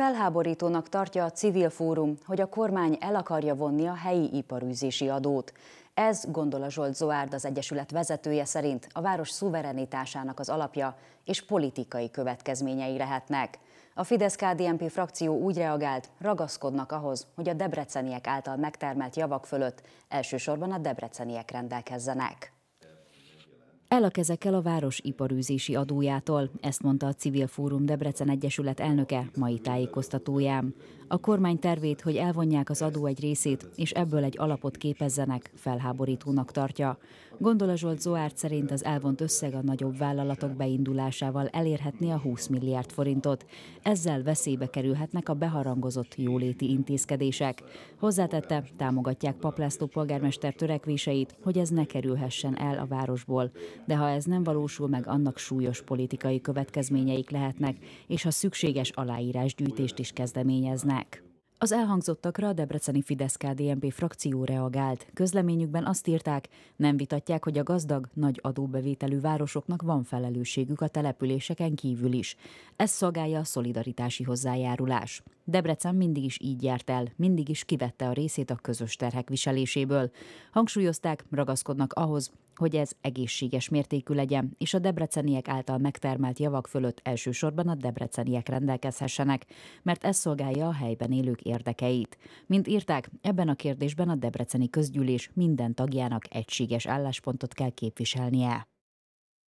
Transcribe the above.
Felháborítónak tartja a civil fórum, hogy a kormány el akarja vonni a helyi iparűzési adót. Ez a Zsolt Zoárd az Egyesület vezetője szerint a város szuverenitásának az alapja és politikai következményei lehetnek. A Fidesz-KDNP frakció úgy reagált, ragaszkodnak ahhoz, hogy a debreceniek által megtermelt javak fölött elsősorban a debreceniek rendelkezzenek. El a kezekkel a város iparűzési adójától, ezt mondta a Civil Fórum Debrecen Egyesület elnöke mai tájékoztatóján. A kormány tervét, hogy elvonják az adó egy részét, és ebből egy alapot képezzenek, felháborítónak tartja. Gondola Zsolt Zoárt szerint az elvont összeg a nagyobb vállalatok beindulásával elérhetné a 20 milliárd forintot. Ezzel veszélybe kerülhetnek a beharangozott jóléti intézkedések. Hozzátette, támogatják Paplászló polgármester törekvéseit, hogy ez ne kerülhessen el a városból de ha ez nem valósul meg, annak súlyos politikai következményeik lehetnek, és a szükséges aláírásgyűjtést is kezdeményeznek. Az elhangzottakra a debreceni Fidesz-KDNP frakció reagált. Közleményükben azt írták, nem vitatják, hogy a gazdag, nagy adóbevételű városoknak van felelősségük a településeken kívül is. Ez szolgálja a szolidaritási hozzájárulás. Debrecen mindig is így járt el, mindig is kivette a részét a közös terhek viseléséből. Hangsúlyozták, ragaszkodnak ahhoz, hogy ez egészséges mértékű legyen, és a debreceniek által megtermelt javak fölött elsősorban a debreceniek rendelkezhessenek, mert ez szolgálja a helyben élők érdekeit. Mint írták, ebben a kérdésben a debreceni közgyűlés minden tagjának egységes álláspontot kell képviselnie.